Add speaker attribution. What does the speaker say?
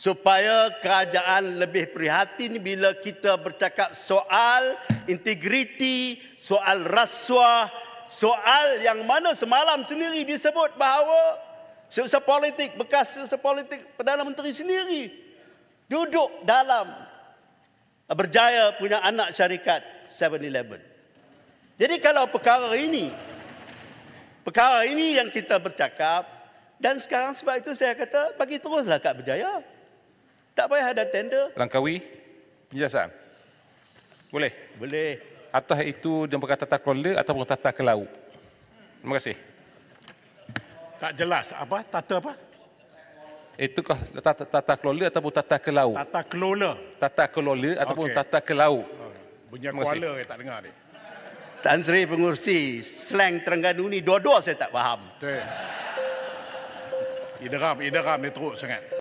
Speaker 1: supaya kerajaan lebih prihatin bila kita bercakap soal integriti, soal rasuah, soal yang mana semalam sendiri disebut bahawa seusaha politik, bekas seusaha politik Perdana Menteri sendiri duduk dalam berjaya punya anak syarikat 7-Eleven. Jadi kalau perkara ini, perkara ini yang kita bercakap dan sekarang sebab itu saya kata bagi teruslah Kak Berjaya. Tak payah ada tender.
Speaker 2: Langkawi, penjelasan. Boleh? Boleh. Atas itu dia berkata tata kelola ataupun tata ke laut. Terima kasih.
Speaker 3: Tak jelas apa tata apa?
Speaker 2: Itu kah tata, tata kelola ataupun tata kelau? laut? Tata kelola. Tata kelola ataupun okay. tata ke laut. Oh,
Speaker 1: bunyi Terima kuala saya tak dengar ni. Tan Sri Pengurusi, slang Terengganu ni dua-dua saya tak faham. Okay. Ideram, ideram ni teruk sangat.